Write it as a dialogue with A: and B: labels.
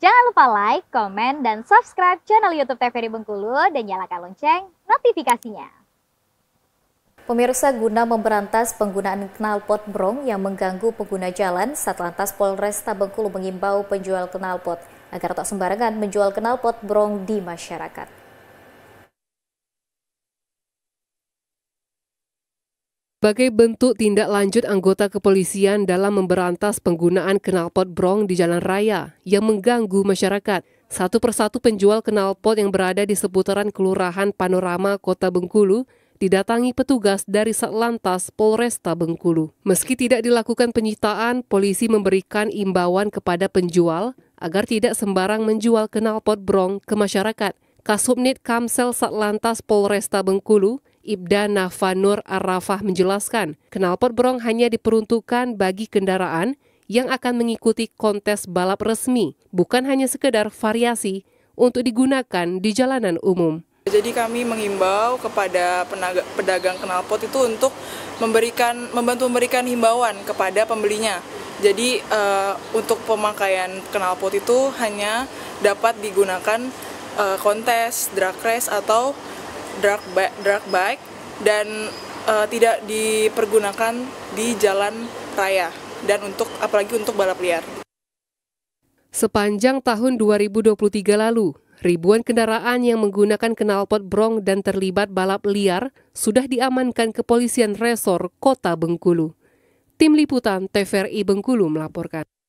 A: Jangan lupa like, komen, dan subscribe channel YouTube TVRI Bengkulu dan nyalakan lonceng notifikasinya. Pemirsa guna memberantas penggunaan knalpot brong yang mengganggu pengguna jalan, Satlantas Polresta Bengkulu mengimbau penjual knalpot agar tak sembarangan menjual knalpot brong di masyarakat.
B: sebagai bentuk tindak lanjut anggota kepolisian dalam memberantas penggunaan kenalpot brong di jalan raya yang mengganggu masyarakat. Satu persatu penjual kenalpot yang berada di seputaran Kelurahan Panorama Kota Bengkulu didatangi petugas dari Satlantas Polresta Bengkulu. Meski tidak dilakukan penyitaan, polisi memberikan imbauan kepada penjual agar tidak sembarang menjual kenalpot brong ke masyarakat. Kasubnit Kamsel Satlantas Polresta Bengkulu, Ibda Nafanur Arafah menjelaskan, kenalpot berong hanya diperuntukkan bagi kendaraan yang akan mengikuti kontes balap resmi, bukan hanya sekedar variasi untuk digunakan di jalanan umum. Jadi
C: kami mengimbau kepada penaga, pedagang kenalpot itu untuk memberikan membantu memberikan himbauan kepada pembelinya. Jadi uh, untuk pemakaian kenalpot itu hanya dapat digunakan uh, kontes, drag race atau drug bike, bike dan uh, tidak dipergunakan di jalan raya dan untuk apalagi untuk balap liar.
B: Sepanjang tahun 2023 lalu, ribuan kendaraan yang menggunakan knalpot brong dan terlibat balap liar sudah diamankan kepolisian resor Kota Bengkulu. Tim Liputan TVRI Bengkulu melaporkan.